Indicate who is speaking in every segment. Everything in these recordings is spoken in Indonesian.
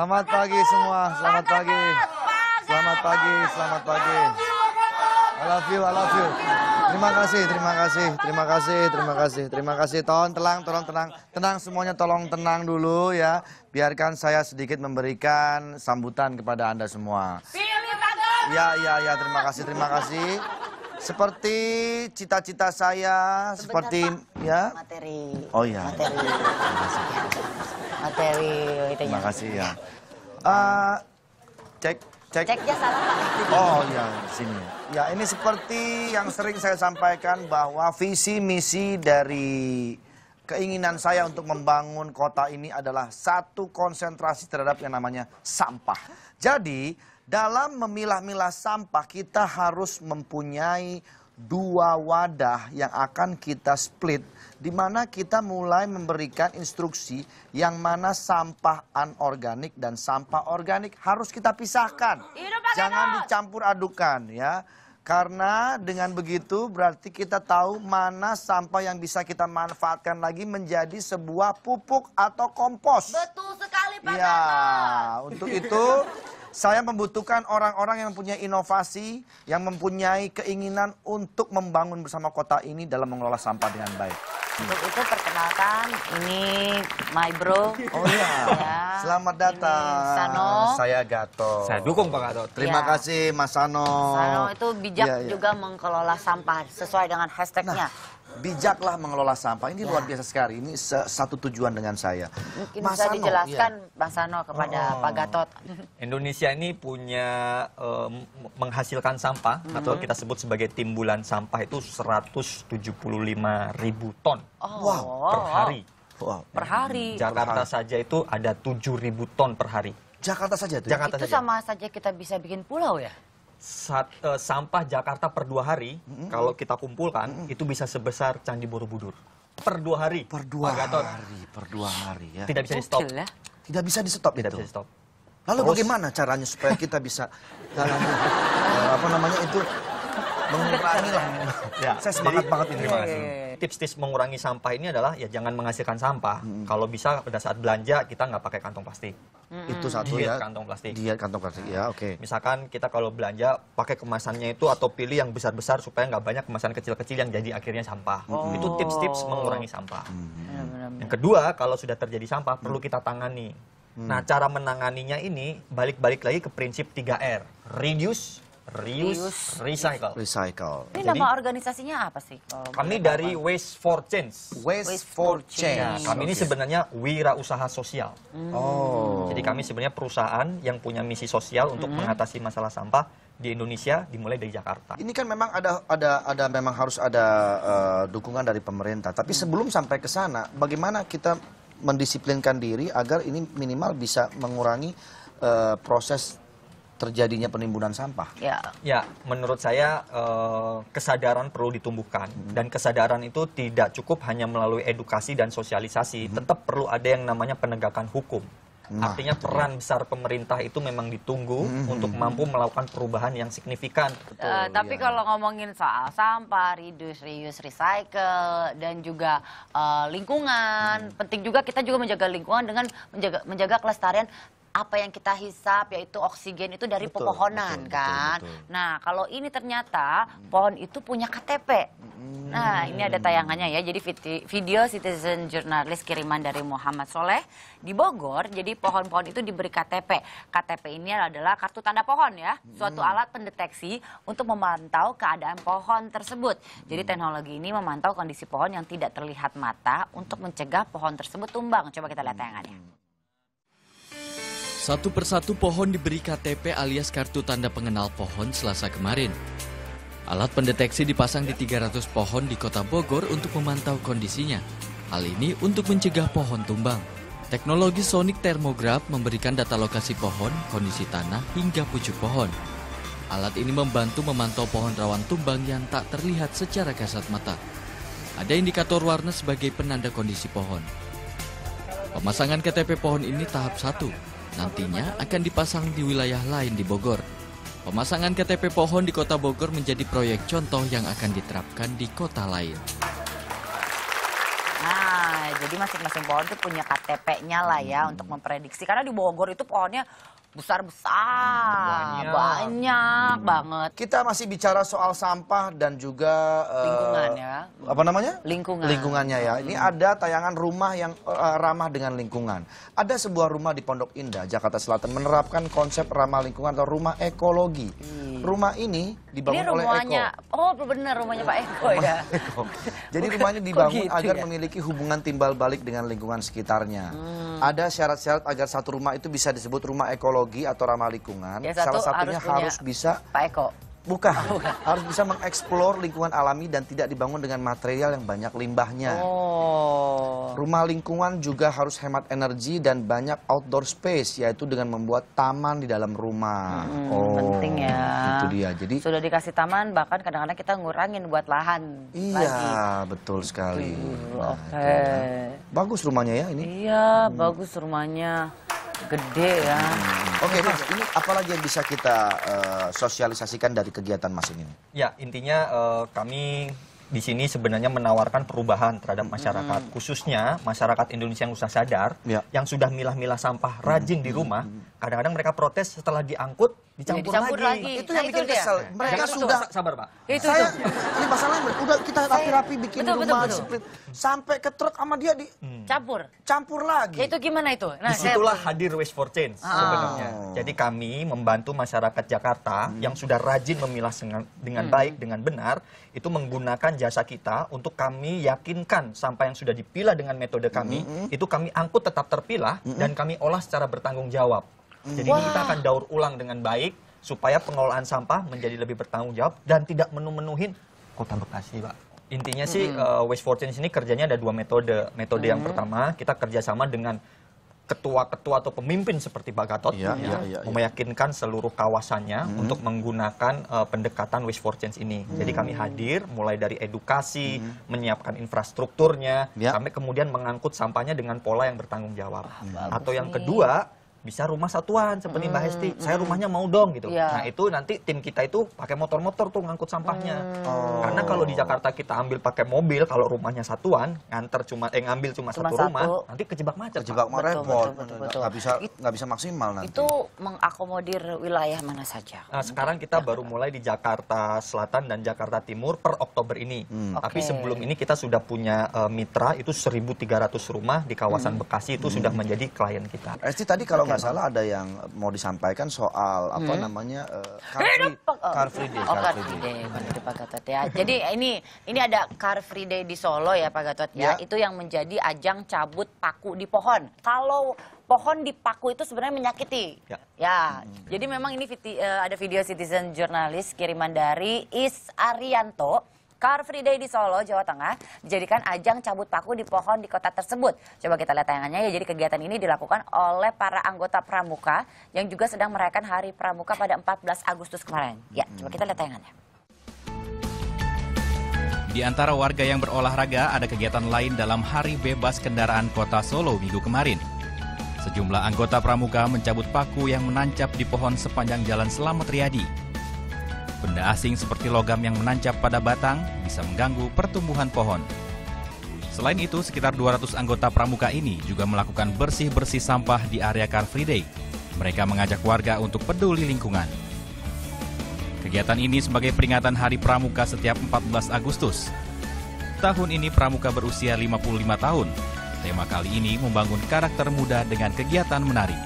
Speaker 1: Selamat pagi semua, selamat pagi. Selamat pagi, selamat pagi. I love you, I love you. Terima kasih, terima kasih, terima kasih, terima kasih, terima kasih. Tolong tenang, tolong tenang, tenang semuanya, tolong tenang dulu ya. Biarkan saya sedikit memberikan sambutan kepada anda semua. Ya, ya, ya, terima kasih, terima kasih. Seperti cita-cita saya, Sebentar, seperti Pak. ya materi. Oh ya. Materi. itu ya. Terima kasih ya. Uh, cek cek. Ceknya salah Pak. Oh ya, sini. Ya, ini seperti yang sering saya sampaikan bahwa visi misi dari keinginan saya untuk membangun kota ini adalah satu konsentrasi terhadap yang namanya sampah. Jadi, dalam memilah-milah sampah kita harus mempunyai dua wadah yang akan kita split di mana kita mulai memberikan instruksi yang mana sampah anorganik dan sampah organik harus kita pisahkan. Jangan dicampur adukan ya. Karena dengan begitu berarti kita tahu mana sampah yang bisa kita manfaatkan lagi menjadi sebuah pupuk atau kompos. Betul sekali Pak Ya, Gano. untuk itu Saya membutuhkan orang-orang yang punya inovasi, yang mempunyai keinginan untuk membangun bersama kota ini dalam mengelola sampah dengan baik. Untuk itu perkenalkan, ini my bro. Oh iya. ya. Selamat datang. Ini Sano. Saya Gato. Saya dukung Pak Gato. Terima ya. kasih Mas Sano. Sano itu bijak ya, ya. juga
Speaker 2: mengelola sampah sesuai dengan hashtagnya. Nah,
Speaker 1: bijaklah mengelola sampah. Ini ya. luar biasa sekali. Ini satu tujuan dengan saya. Mungkin
Speaker 2: Mas bisa Sano, dijelaskan ya. Mas Sano kepada oh. Pak Gatot.
Speaker 3: Indonesia ini punya um, menghasilkan sampah -hmm. atau kita sebut sebagai timbulan sampah itu 175 ribu ton oh. wow. per hari. Wow. Per hari. Jakarta per hari. saja itu ada 7 ribu ton per hari. Jakarta saja itu. Ya? Jakarta itu saja. sama
Speaker 2: saja kita bisa bikin pulau ya.
Speaker 3: Sat, uh, eh, sampah Jakarta per dua hari mm -hmm. kalau kita kumpulkan mm -hmm. itu bisa sebesar Candi Borobudur
Speaker 1: per dua hari per dua hari per dua hari ya tidak bisa di stop tidak bisa di stop tidak itu. bisa di stop lalu Terus, bagaimana caranya supaya kita bisa dalam uh, apa namanya itu
Speaker 3: mengurangi lah ya, saya semangat jadi, banget ini terima iya, iya, iya, tips-tips mengurangi sampah ini adalah ya jangan menghasilkan sampah hmm. kalau bisa pada saat belanja kita nggak pakai kantong plastik
Speaker 1: hmm Itu satu diet ya. kantong plastik. Diet kantong plastik ya, oke. Okay.
Speaker 3: Misalkan kita kalau belanja pakai kemasannya itu atau pilih yang besar-besar supaya nggak banyak kemasan kecil-kecil yang jadi akhirnya sampah. Oh. Itu tips-tips oh. mengurangi sampah. hmm Yang kedua, kalau sudah terjadi sampah perlu kita tangani. Hmm. Nah, cara menanganinya ini balik-balik lagi ke prinsip 3R. Reduce, Reuse, Recycle. Recycle. Ini nama
Speaker 2: organisasinya apa sih? Kalau kami dari
Speaker 3: apa? Waste for Change. Waste, Waste for Change. Nah, kami okay. ini sebenarnya wira usaha sosial.
Speaker 2: Hmm. Oh.
Speaker 3: Jadi kami sebenarnya perusahaan yang punya misi sosial untuk hmm. mengatasi masalah sampah di Indonesia dimulai dari Jakarta.
Speaker 1: Ini kan memang ada ada ada memang harus ada uh, dukungan dari pemerintah. Tapi hmm. sebelum sampai ke sana, bagaimana kita mendisiplinkan diri agar ini minimal bisa mengurangi uh, proses terjadinya penimbunan sampah?
Speaker 3: Ya, ya menurut saya eh, kesadaran perlu ditumbuhkan hmm. dan kesadaran itu tidak cukup hanya melalui edukasi dan sosialisasi, hmm. tetap perlu ada yang namanya penegakan hukum. Nah, Artinya betul. peran besar pemerintah itu memang ditunggu hmm. hmm untuk hmm. mampu melakukan perubahan yang signifikan. Betul, eh, tapi ya.
Speaker 2: kalau ngomongin soal sampah, reduce, reuse, recycle, dan juga uh, lingkungan, hmm. penting juga kita juga menjaga lingkungan dengan menjaga, menjaga kelestarian apa yang kita hisap yaitu oksigen itu dari betul, pepohonan betul, kan. Betul, betul. Nah, kalau ini ternyata pohon itu punya KTP. Nah, hmm. Nah, ini ada tayangannya ya. Jadi video citizen jurnalis kiriman dari Muhammad Soleh di Bogor. Jadi pohon-pohon itu diberi KTP. KTP ini adalah kartu tanda pohon ya, suatu hmm. alat pendeteksi untuk memantau keadaan pohon tersebut. Jadi hmm. teknologi ini memantau kondisi pohon yang tidak terlihat mata untuk mencegah pohon tersebut tumbang. Coba kita lihat tayangannya. Hmm.
Speaker 3: Satu persatu pohon diberi KTP alias kartu tanda pengenal pohon selasa kemarin. Alat pendeteksi dipasang di 300 pohon di kota Bogor untuk memantau kondisinya. Hal ini untuk mencegah pohon tumbang. Teknologi sonic thermograph memberikan data lokasi pohon, kondisi tanah, hingga pucuk pohon. Alat ini membantu memantau pohon rawan tumbang yang tak terlihat secara kasat mata. Ada indikator warna sebagai penanda kondisi pohon. Pemasangan KTP pohon ini tahap satu. Nantinya akan dipasang di wilayah lain di Bogor. Pemasangan KTP pohon di kota Bogor menjadi proyek contoh yang akan diterapkan di kota lain.
Speaker 2: Jadi masing-masing pohon itu punya KTP-nya lah ya hmm. untuk memprediksi. Karena di Bogor itu pohonnya besar-besar, banyak, banyak hmm.
Speaker 1: banget. Kita masih bicara soal sampah dan juga eh, lingkungan uh, ya. Apa namanya? Lingkungan. Lingkungannya ya. Hmm. Ini ada tayangan rumah yang uh, ramah dengan lingkungan. Ada sebuah rumah di Pondok Indah, Jakarta Selatan menerapkan konsep ramah lingkungan atau rumah ekologi. Hmm. Rumah ini dibangun ini oleh Eko.
Speaker 2: Oh benar rumahnya Pak Eko ya.
Speaker 1: Eko. Jadi rumahnya dibangun gitu agar ya? memiliki hubungan timbal balik dengan lingkungan sekitarnya.
Speaker 2: Hmm. Ada
Speaker 1: syarat-syarat agar satu rumah itu bisa disebut rumah ekologi atau ramah lingkungan. Ya, satu Salah satunya harus, harus bisa
Speaker 2: Pak Eko Oh, bukan.
Speaker 1: Harus bisa mengeksplor lingkungan alami dan tidak dibangun dengan material yang banyak limbahnya. Oh. Rumah lingkungan juga harus hemat energi dan banyak outdoor space, yaitu dengan membuat taman di dalam rumah. Hmm, oh, penting ya. Itu dia. Jadi
Speaker 2: sudah dikasih taman, bahkan kadang-kadang kita ngurangin buat lahan. Iya, lagi.
Speaker 1: betul sekali. Gitu, nah, Oke. Okay. Bagus rumahnya ya ini.
Speaker 2: Iya, hmm. bagus rumahnya.
Speaker 1: Gede ya. Hmm. Oke okay, Mas, ini apalagi yang bisa kita uh, sosialisasikan dari kegiatan Mas ini?
Speaker 3: Ya, intinya uh, kami di sini sebenarnya menawarkan perubahan terhadap masyarakat, hmm. khususnya masyarakat Indonesia yang usah sadar, ya. yang sudah milah-milah sampah rajin hmm. di mm-hmm. rumah. Mm-hmm. Kadang-kadang mereka protes setelah diangkut dicampur, ya, dicampur lagi. lagi. Itu nah, yang itu bikin dia. Mereka Jangan sudah itu, sabar, Pak.
Speaker 1: Itu, saya itu. ini masalahnya udah kita rapi-rapi bikin betul, rumah betul, betul. sampai ke truk sama dia di hmm. campur. Campur lagi. Ya, itu gimana itu? Nah, Disitulah
Speaker 3: saya... hadir Waste for Change ah. sebenarnya. Jadi kami membantu masyarakat Jakarta hmm. yang sudah rajin memilah dengan, dengan hmm. baik dengan benar itu menggunakan jasa kita untuk kami yakinkan sampai yang sudah dipilah dengan metode kami hmm. itu kami angkut tetap terpilah hmm. dan kami olah secara bertanggung jawab. Jadi Wah. kita akan daur ulang dengan baik supaya pengelolaan sampah menjadi lebih bertanggung jawab dan tidak menu-menuhin kota Bekasi, Pak. Intinya sih mm -hmm. uh, Waste for Change ini kerjanya ada dua metode. Metode -hmm. yang pertama kita kerjasama dengan ketua-ketua atau pemimpin seperti Pak Gatot ya, ya, ya, ya, meyakinkan seluruh kawasannya hmm. untuk menggunakan uh, pendekatan Wish for Change ini. Hmm. Jadi kami hadir mulai dari edukasi, hmm. menyiapkan infrastrukturnya, ya. sampai kemudian mengangkut sampahnya dengan pola yang bertanggung jawab. Ah, atau yang kedua bisa rumah satuan seperti Mbak Hesti. Mm, saya hmm. rumahnya mau dong gitu. Yeah. Nah, itu nanti tim kita itu pakai motor-motor tuh ngangkut sampahnya. Mm. Oh. Karena kalau di oh. Jakarta kita ambil pakai mobil, kalau rumahnya satuan, nganter cuma eh ngambil cuma, cuma satu, satu rumah, nanti kejebak macet. Kejebak macet repot. Nggak bisa nggak bisa maksimal nanti.
Speaker 2: Itu mengakomodir wilayah mana saja.
Speaker 3: Nah, sekarang kita nah. baru mulai di Jakarta Selatan dan Jakarta Timur per Oktober ini. Hmm. Tapi sebelum ini kita sudah punya uh, mitra itu 1300 rumah di kawasan hmm. Bekasi itu hmm. sudah menjadi klien kita. Hesti tadi kalau nggak iya.
Speaker 1: salah ada yang mau disampaikan soal apa hmm. namanya uh, Car Free Day. Oh, Car Free Day, Pak Gatot ya. Jadi
Speaker 2: ini ini ada Car Free Day di Solo ya Pak Gatot ya. ya. Itu yang menjadi ajang cabut paku di pohon. Kalau pohon di paku itu sebenarnya menyakiti. Ya. ya. Hmm. Jadi memang ini eh, ada video Citizen Jurnalis kiriman dari Is Arianto. Car Free Day di Solo, Jawa Tengah dijadikan ajang cabut paku di pohon di kota tersebut. Coba kita lihat tayangannya ya. Jadi kegiatan ini dilakukan oleh para anggota pramuka yang juga sedang merayakan Hari Pramuka pada 14 Agustus kemarin. Ya, coba kita lihat
Speaker 1: tayangannya.
Speaker 3: Di antara warga yang berolahraga ada kegiatan lain dalam Hari Bebas Kendaraan Kota Solo minggu kemarin. Sejumlah anggota pramuka mencabut paku yang menancap di pohon sepanjang Jalan Selamat Riyadi. Benda asing seperti logam yang menancap pada batang bisa mengganggu pertumbuhan pohon. Selain itu, sekitar 200 anggota pramuka ini juga melakukan bersih-bersih sampah di area Car Free Day. Mereka mengajak warga untuk peduli lingkungan. Kegiatan ini sebagai peringatan Hari Pramuka setiap 14 Agustus. Tahun ini pramuka berusia 55 tahun. Tema kali ini membangun karakter muda dengan kegiatan menarik.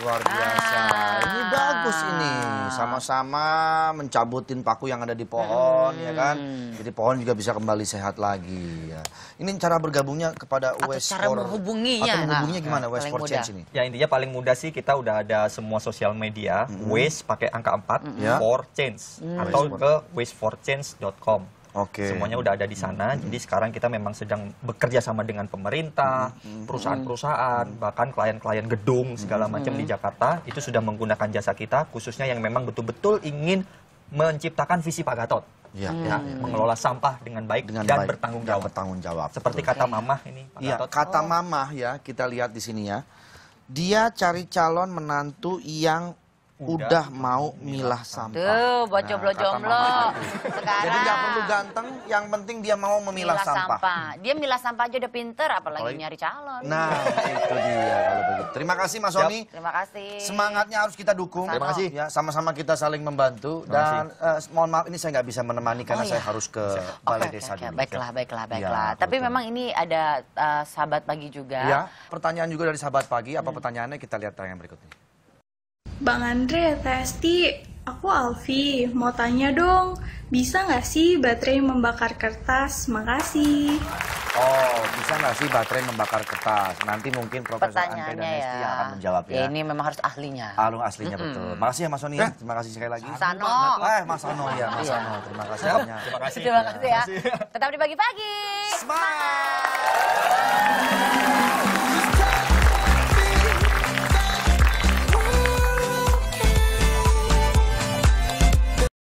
Speaker 1: Luar biasa. Ah. Ini bagus ini. Sama-sama mencabutin paku yang ada di pohon hmm. ya kan. Hmm. Jadi pohon juga bisa kembali sehat lagi ya. Ini cara bergabungnya kepada atau West cara for menghubunginya. Atau menghubunginya nah, gimana nah, West for Change ini? Ya
Speaker 3: intinya paling mudah sih kita udah ada semua sosial media. Mm -hmm. Waste pakai angka 4 mm -hmm. for Change mm -hmm. atau ke wasteforchange.com. Okay. Semuanya udah ada di sana. Hmm. Jadi sekarang kita memang sedang bekerja sama dengan pemerintah, hmm. Hmm. perusahaan-perusahaan, hmm. bahkan klien-klien gedung segala macam di Jakarta itu sudah menggunakan jasa kita, khususnya yang memang betul-betul ingin menciptakan visi Pak Gatot. Iya, ya, hmm. ya, mengelola
Speaker 1: sampah dengan baik dengan dan baik, bertanggung jawab. Dan bertanggung jawab. Seperti kata kata mamah ini. Pak ya, Gatot. kata oh. mamah ya kita lihat di sini ya. Dia cari calon menantu yang udah gitu. mau iya. milah sampah. Tuh, bocah nah, jomblo. Jadi gak perlu ganteng, yang penting dia mau memilah milah sampah. sampah.
Speaker 2: Dia milah sampah aja udah pinter, apalagi Oi. nyari calon.
Speaker 1: Nah, itu dia kalau begitu. Terima kasih Mas Soni.
Speaker 2: Terima kasih. Semangatnya
Speaker 1: harus kita dukung. Terima kasih. Ya, sama-sama kita saling membantu. Dan uh, mohon maaf ini saya nggak bisa menemani karena oh, iya. saya harus ke okay, Balai okay, Desa okay. dulu. Baiklah, ya, baiklah, baiklah. Ya, Tapi betul. memang
Speaker 2: ini ada uh, sahabat pagi juga. Ya,
Speaker 1: pertanyaan juga dari sahabat pagi. Apa hmm. pertanyaannya kita lihat tayangan berikutnya. Bang Andre, Testi, aku Alfi. Mau tanya dong, bisa nggak sih baterai membakar kertas? Makasih. Oh, bisa nggak sih baterai membakar kertas? Nanti mungkin Profesor Andre dan Testi ya. yang akan menjawab ya. ya, ini memang harus ahlinya. Alung aslinya mm -hmm. betul. Makasih ya Mas Soni. Eh? Terima kasih sekali lagi. Sano. Eh, Mas Sano ya, Mas iya. Sano. Terima kasih banyak. Terima kasih. Terima kasih
Speaker 2: ya. Tetap di pagi-pagi. Smile. Smile.